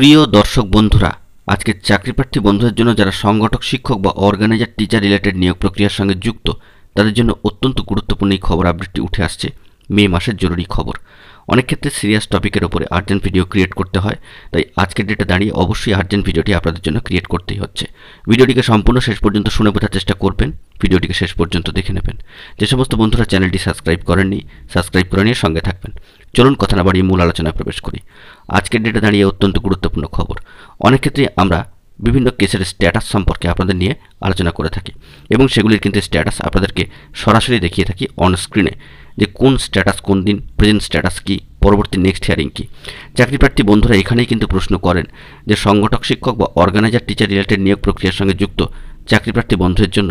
প্রিয় দর্শক বন্ধুরা আজকের চাকরি প্রার্থী বন্ধুদের জন্য যারা সংগঠক শিক্ষক বা অর্গানাইজার টিচার রিলেটেড নিয়োগ প্রক্রিয়ার সঙ্গে যুক্ত তাদের জন্য অত্যন্ত গুরুত্বপূর্ণ এই খবর আপডেটটি উঠে আসছে মে মাসের জরুরি খবর অনেক ক্ষেত্রে সিরিয়াস টপিকের ওপরে আর্জেন্ট ভিডিও ক্রিয়েট করতে হয় তাই আজকের ডেটে দাঁড়িয়ে অবশ্যই আর্জেন্ট ভিডিওটি আপনাদের জন্য ক্রিয়েট করতেই হচ্ছে ভিডিওটিকে সম্পূর্ণ শেষ পর্যন্ত শুনে বোঝার চেষ্টা করবেন ভিডিওটিকে শেষ পর্যন্ত দেখে নেবেন যে সমস্ত বন্ধুরা চ্যানেলটি সাবস্ক্রাইব করেননি সাবস্ক্রাইব করে নিয়ে সঙ্গে থাকবেন চলুন কথা না বাড়িয়ে মূল আলোচনায় প্রবেশ করি আজকের ডেটা দাঁড়িয়ে অত্যন্ত গুরুত্বপূর্ণ খবর অনেক ক্ষেত্রে আমরা বিভিন্ন কেসের স্ট্যাটাস সম্পর্কে আপনাদের নিয়ে আলোচনা করে থাকি এবং সেগুলির কিন্তু স্ট্যাটাস আপনাদেরকে সরাসরি দেখিয়ে থাকি অন স্ক্রিনে যে কোন স্ট্যাটাস কোন দিন প্রেজেন্ট স্ট্যাটাস কী পরবর্তী নেক্সট হিয়ারিং কী চাকরিপ্রার্থী বন্ধুরা এখানেই কিন্তু প্রশ্ন করেন যে সংগঠক শিক্ষক বা অর্গানাইজার টিচার রিলেটেড নিয়োগ প্রক্রিয়ার সঙ্গে যুক্ত চাকরিপ্রার্থী বন্ধুদের জন্য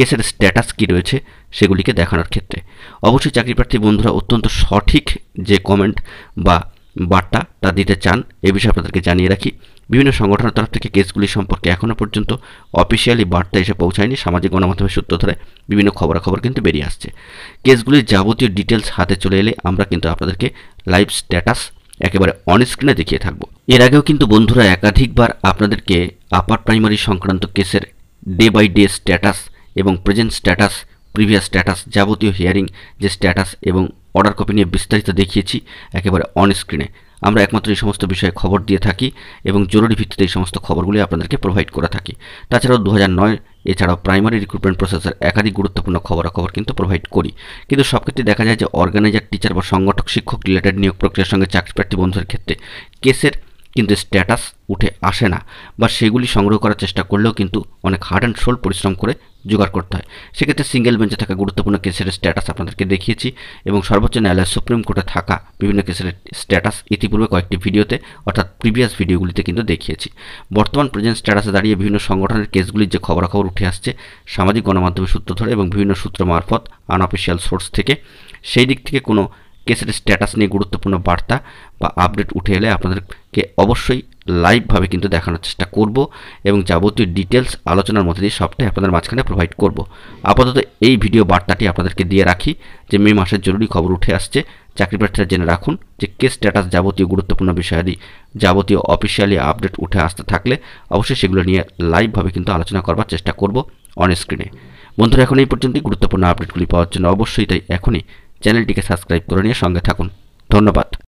কেসের স্ট্যাটাস কী রয়েছে সেগুলিকে দেখানোর ক্ষেত্রে অবশ্যই চাকরি প্রার্থী বন্ধুরা অত্যন্ত সঠিক যে কমেন্ট বা বার্তা তা দিতে চান এ বিষয়ে আপনাদেরকে জানিয়ে রাখি বিভিন্ন সংগঠনের তরফ থেকে কেসগুলি সম্পর্কে এখনও পর্যন্ত অফিসিয়ালি বার্তা এসে পৌঁছায়নি সামাজিক গণমাধ্যমের সূত্র ধরে বিভিন্ন খবরাখবর কিন্তু বেরিয়ে আসছে কেসগুলির যাবতীয় ডিটেলস হাতে চলে এলে আমরা কিন্তু আপনাদেরকে লাইভ স্ট্যাটাস একেবারে অনস্ক্রিনে দেখিয়ে থাকবো এর আগেও কিন্তু বন্ধুরা একাধিকবার আপনাদেরকে আপার প্রাইমারি সংক্রান্ত কেসের ডে বাই ডে স্ট্যাটাস এবং প্রেজেন্ট স্ট্যাটাস প্রিভিয়াস স্ট্যাটাস যাবতীয় হিয়ারিং যে স্ট্যাটাস এবং অর্ডার কপি নিয়ে বিস্তারিত দেখিয়েছি একেবারে অন স্ক্রিনে আমরা একমাত্র এই সমস্ত বিষয়ে খবর দিয়ে থাকি এবং জরুরি ভিত্তিতে এই সমস্ত খবরগুলি আপনাদেরকে প্রোভাইড করে থাকি তাছাড়াও দু নয় এছাড়াও প্রাইমারি রিক্রুটমেন্ট প্রসেসের একাধিক গুরুত্বপূর্ণ খবরাখবর কিন্তু প্রোভাইড করি কিন্তু সব ক্ষেত্রে দেখা যায় যে অর্গানাইজার টিচার বা সংগঠক শিক্ষক রিলেটেড নিয়োগ প্রক্রিয়ার সঙ্গে চাকরি প্রার্থী বন্ধুদের ক্ষেত্রে কেসের কিন্তু স্ট্যাটাস উঠে আসে না বা সেগুলি সংগ্রহ করার চেষ্টা করলেও কিন্তু অনেক হার্ড অ্যান্ড সোল পরিশ্রম করে জোগাড় করতে হয় সেক্ষেত্রে সিঙ্গেল বেঞ্চে থাকা গুরুত্বপূর্ণ কেসের স্ট্যাটাস আপনাদেরকে দেখিয়েছি এবং সর্বোচ্চ ন্যায়ালয় সুপ্রিম কোর্টে থাকা বিভিন্ন কেসের স্ট্যাটাস ইতিপূর্বে কয়েকটি ভিডিওতে অর্থাৎ প্রিভিয়াস ভিডিওগুলিতে কিন্তু দেখিয়েছি বর্তমান প্রেজেন্ট স্ট্যাটাসে দাঁড়িয়ে বিভিন্ন সংগঠনের কেসগুলির যে খবরাখবর উঠে আসছে সামাজিক গণমাধ্যমের সূত্র ধরে এবং বিভিন্ন সূত্র মারফত আনঅফিসিয়াল সোর্স থেকে সেই দিক থেকে কোনো কেসের স্ট্যাটাস নিয়ে গুরুত্বপূর্ণ বার্তা বা আপডেট উঠে এলে আপনাদেরকে অবশ্যই লাইভভাবে কিন্তু দেখানোর চেষ্টা করব এবং যাবতীয় ডিটেলস আলোচনার মধ্যে দিয়ে সবটাই আপনাদের মাঝখানে প্রোভাইড করব আপাতত এই ভিডিও বার্তাটি আপনাদেরকে দিয়ে রাখি যে মে মাসের জরুরি খবর উঠে আসছে চাকরি প্রার্থীরা জেনে রাখুন যে কেস স্ট্যাটাস যাবতীয় গুরুত্বপূর্ণ বিষয়াদি যাবতীয় অফিসিয়ালি আপডেট উঠে আসতে থাকলে অবশ্যই সেগুলো নিয়ে লাইভভাবে কিন্তু আলোচনা করবার চেষ্টা করব অন স্ক্রিনে বন্ধুরা এখন এই পর্যন্তই গুরুত্বপূর্ণ আপডেটগুলি পাওয়ার জন্য অবশ্যই তাই এখনই চ্যানেলটিকে সাবস্ক্রাইব করে নিয়ে সঙ্গে থাকুন ধন্যবাদ